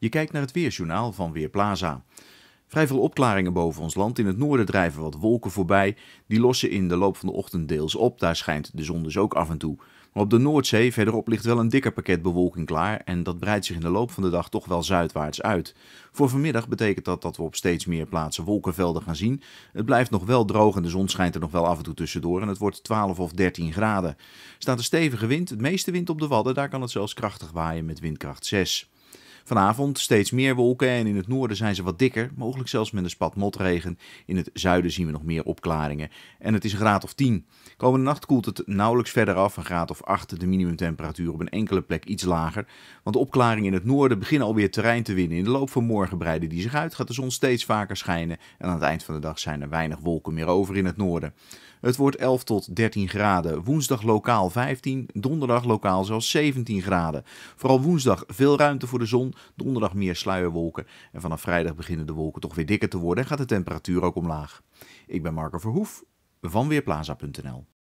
Je kijkt naar het weerjournaal van Weerplaza. Vrij veel opklaringen boven ons land. In het noorden drijven wat wolken voorbij. Die lossen in de loop van de ochtend deels op. Daar schijnt de zon dus ook af en toe. Maar op de Noordzee verderop ligt wel een dikker pakket bewolking klaar. En dat breidt zich in de loop van de dag toch wel zuidwaarts uit. Voor vanmiddag betekent dat dat we op steeds meer plaatsen wolkenvelden gaan zien. Het blijft nog wel droog en de zon schijnt er nog wel af en toe tussendoor. En het wordt 12 of 13 graden. Staat een stevige wind, het meeste wind op de Wadden. Daar kan het zelfs krachtig waaien met windkracht 6. Vanavond steeds meer wolken en in het noorden zijn ze wat dikker, mogelijk zelfs met een spat motregen. In het zuiden zien we nog meer opklaringen en het is graad of 10. Komende nacht koelt het nauwelijks verder af, een graad of 8 de minimumtemperatuur op een enkele plek iets lager. Want de opklaringen in het noorden beginnen alweer terrein te winnen. In de loop van morgen breiden die zich uit, gaat de zon steeds vaker schijnen en aan het eind van de dag zijn er weinig wolken meer over in het noorden. Het wordt 11 tot 13 graden. Woensdag lokaal 15, donderdag lokaal zelfs 17 graden. Vooral woensdag veel ruimte voor de zon. Donderdag meer sluierwolken. En vanaf vrijdag beginnen de wolken toch weer dikker te worden en gaat de temperatuur ook omlaag. Ik ben Marco Verhoef van Weerplaza.nl.